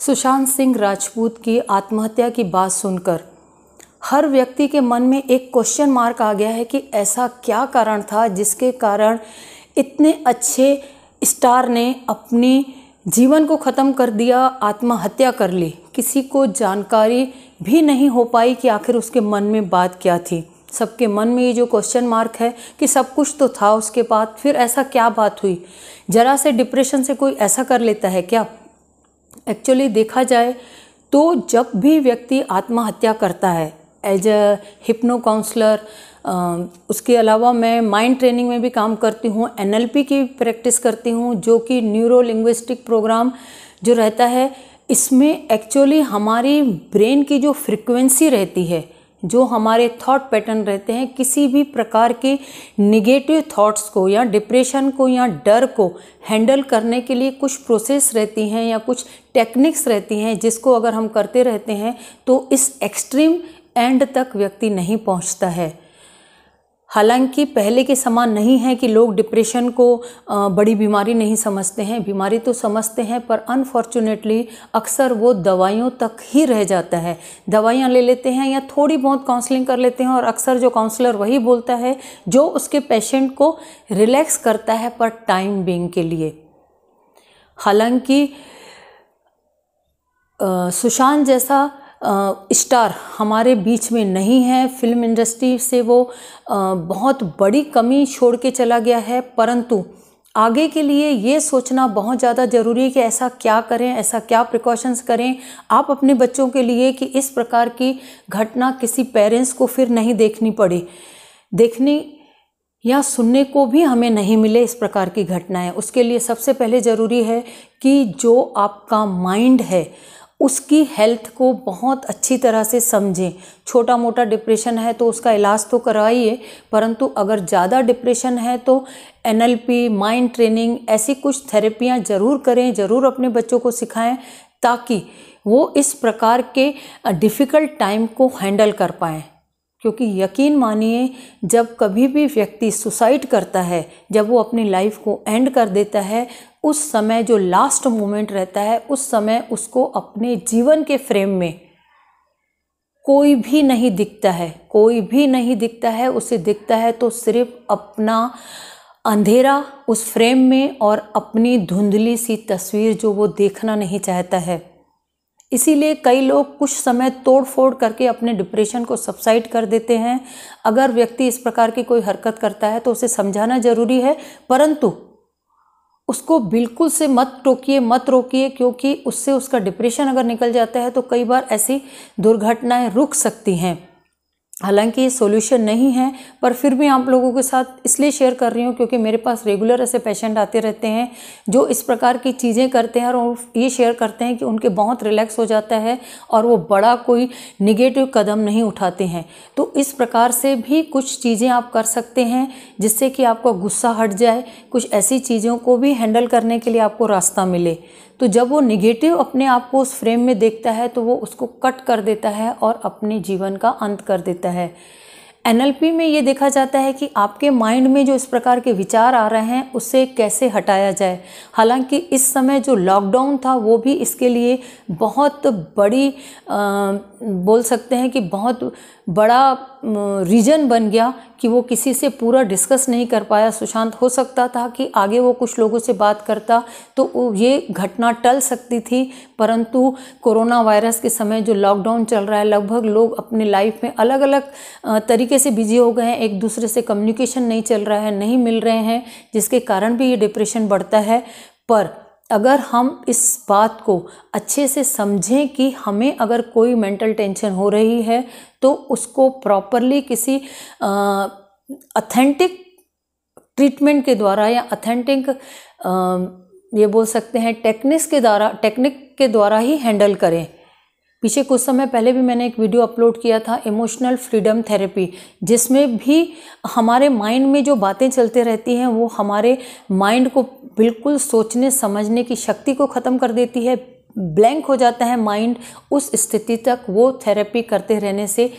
सुशांत सिंह राजपूत की आत्महत्या की बात सुनकर हर व्यक्ति के मन में एक क्वेश्चन मार्क आ गया है कि ऐसा क्या कारण था जिसके कारण इतने अच्छे स्टार ने अपने जीवन को ख़त्म कर दिया आत्महत्या कर ली किसी को जानकारी भी नहीं हो पाई कि आखिर उसके मन में बात क्या थी सबके मन में ये जो क्वेश्चन मार्क है कि सब कुछ तो था उसके बाद फिर ऐसा क्या बात हुई ज़रा से डिप्रेशन से कोई ऐसा कर लेता है क्या एक्चुअली देखा जाए तो जब भी व्यक्ति आत्महत्या करता है एज अ हिप्नो काउंसलर उसके अलावा मैं माइंड ट्रेनिंग में भी काम करती हूँ एन की प्रैक्टिस करती हूँ जो कि न्यूरो लिंग्विस्टिक प्रोग्राम जो रहता है इसमें एक्चुअली हमारी ब्रेन की जो फ्रिक्वेंसी रहती है जो हमारे थॉट पैटर्न रहते हैं किसी भी प्रकार के निगेटिव थॉट्स को या डिप्रेशन को या डर को हैंडल करने के लिए कुछ प्रोसेस रहती हैं या कुछ टेक्निक्स रहती हैं जिसको अगर हम करते रहते हैं तो इस एक्सट्रीम एंड तक व्यक्ति नहीं पहुंचता है हालांकि पहले के समान नहीं है कि लोग डिप्रेशन को बड़ी बीमारी नहीं समझते हैं बीमारी तो समझते हैं पर अनफॉर्चुनेटली अक्सर वो दवाइयों तक ही रह जाता है दवाइयाँ ले लेते हैं या थोड़ी बहुत काउंसलिंग कर लेते हैं और अक्सर जो काउंसलर वही बोलता है जो उसके पेशेंट को रिलैक्स करता है पर टाइम बिंग के लिए हालांकि सुशांत जैसा स्टार हमारे बीच में नहीं है फिल्म इंडस्ट्री से वो बहुत बड़ी कमी छोड़ के चला गया है परंतु आगे के लिए ये सोचना बहुत ज़्यादा ज़रूरी है कि ऐसा क्या करें ऐसा क्या प्रिकॉशंस करें आप अपने बच्चों के लिए कि इस प्रकार की घटना किसी पेरेंट्स को फिर नहीं देखनी पड़े देखने या सुनने को भी हमें नहीं मिले इस प्रकार की घटनाएं उसके लिए सबसे पहले ज़रूरी है कि जो आपका माइंड है उसकी हेल्थ को बहुत अच्छी तरह से समझें छोटा मोटा डिप्रेशन है तो उसका इलाज तो करवाइए परंतु अगर ज़्यादा डिप्रेशन है तो एन माइंड ट्रेनिंग ऐसी कुछ थेरेपियाँ ज़रूर करें ज़रूर अपने बच्चों को सिखाएं ताकि वो इस प्रकार के डिफ़िकल्ट टाइम को हैंडल कर पाएँ क्योंकि यकीन मानिए जब कभी भी व्यक्ति सुसाइड करता है जब वो अपनी लाइफ को एंड कर देता है उस समय जो लास्ट मोमेंट रहता है उस समय उसको अपने जीवन के फ्रेम में कोई भी नहीं दिखता है कोई भी नहीं दिखता है उसे दिखता है तो सिर्फ अपना अंधेरा उस फ्रेम में और अपनी धुंधली सी तस्वीर जो वो देखना नहीं चाहता है इसीलिए कई लोग कुछ समय तोड़ फोड़ करके अपने डिप्रेशन को सब्साइड कर देते हैं अगर व्यक्ति इस प्रकार की कोई हरकत करता है तो उसे समझाना ज़रूरी है परंतु उसको बिल्कुल से मत टोकिए मत रोकिए क्योंकि उससे उसका डिप्रेशन अगर निकल जाता है तो कई बार ऐसी दुर्घटनाएं रुक सकती हैं हालांकि ये सोल्यूशन नहीं है पर फिर भी आप लोगों के साथ इसलिए शेयर कर रही हूँ क्योंकि मेरे पास रेगुलर ऐसे पेशेंट आते रहते हैं जो इस प्रकार की चीज़ें करते हैं और ये शेयर करते हैं कि उनके बहुत रिलैक्स हो जाता है और वो बड़ा कोई निगेटिव कदम नहीं उठाते हैं तो इस प्रकार से भी कुछ चीज़ें आप कर सकते हैं जिससे कि आपका गुस्सा हट जाए कुछ ऐसी चीज़ों को भी हैंडल करने के लिए आपको रास्ता मिले तो जब वो निगेटिव अपने आप को उस फ्रेम में देखता है तो वो उसको कट कर देता है और अपने जीवन का अंत कर देता है देता है एनएलपी में ये देखा जाता है कि आपके माइंड में जो इस प्रकार के विचार आ रहे हैं उसे कैसे हटाया जाए हालांकि इस समय जो लॉकडाउन था वो भी इसके लिए बहुत बड़ी आ, बोल सकते हैं कि बहुत बड़ा रीजन बन गया कि वो किसी से पूरा डिस्कस नहीं कर पाया सुशांत हो सकता था कि आगे वो कुछ लोगों से बात करता तो ये घटना टल सकती थी परंतु कोरोना वायरस के समय जो लॉकडाउन चल रहा है लगभग लोग अपने लाइफ में अलग अलग तरीके से बिजी हो गए हैं एक दूसरे से कम्युनिकेशन नहीं चल रहा है नहीं मिल रहे हैं जिसके कारण भी ये डिप्रेशन बढ़ता है पर अगर हम इस बात को अच्छे से समझें कि हमें अगर कोई मेंटल टेंशन हो रही है तो उसको प्रॉपरली किसी अथेंटिक ट्रीटमेंट के द्वारा या अथेंटिक ये बोल सकते हैं टेक्निक्स के द्वारा टेक्निक के द्वारा ही हैंडल करें पीछे कुछ समय पहले भी मैंने एक वीडियो अपलोड किया था इमोशनल फ्रीडम थेरेपी जिसमें भी हमारे माइंड में जो बातें चलते रहती हैं वो हमारे माइंड को बिल्कुल सोचने समझने की शक्ति को ख़त्म कर देती है ब्लैंक हो जाता है माइंड उस स्थिति तक वो थेरेपी करते रहने से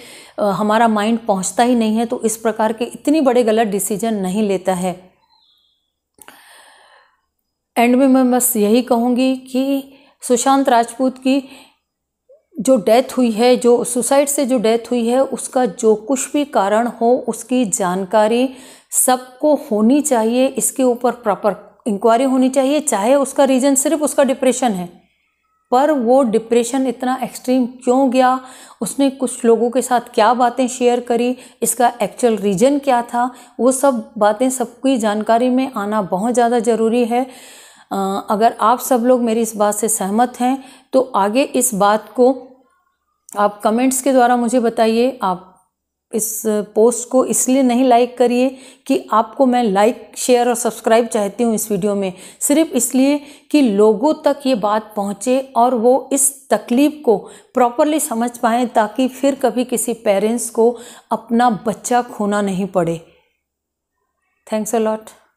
हमारा माइंड पहुंचता ही नहीं है तो इस प्रकार के इतनी बड़े गलत डिसीजन नहीं लेता है एंड में मैं बस यही कहूँगी कि सुशांत राजपूत की जो डेथ हुई है जो सुसाइड से जो डेथ हुई है उसका जो कुछ भी कारण हो उसकी जानकारी सबको होनी चाहिए इसके ऊपर प्रॉपर इंक्वायरी होनी चाहिए चाहे उसका रीज़न सिर्फ उसका डिप्रेशन है पर वो डिप्रेशन इतना एक्सट्रीम क्यों गया उसने कुछ लोगों के साथ क्या बातें शेयर करी इसका एक्चुअल रीज़न क्या था वो सब बातें सबकी जानकारी में आना बहुत ज़्यादा ज़रूरी है अगर आप सब लोग मेरी इस बात से सहमत हैं तो आगे इस बात को आप कमेंट्स के द्वारा मुझे बताइए आप इस पोस्ट को इसलिए नहीं लाइक करिए कि आपको मैं लाइक शेयर और सब्सक्राइब चाहती हूँ इस वीडियो में सिर्फ इसलिए कि लोगों तक ये बात पहुँचे और वो इस तकलीफ़ को प्रॉपरली समझ पाएँ ताकि फिर कभी किसी पेरेंट्स को अपना बच्चा खोना नहीं पड़े थैंक्स अ लॉट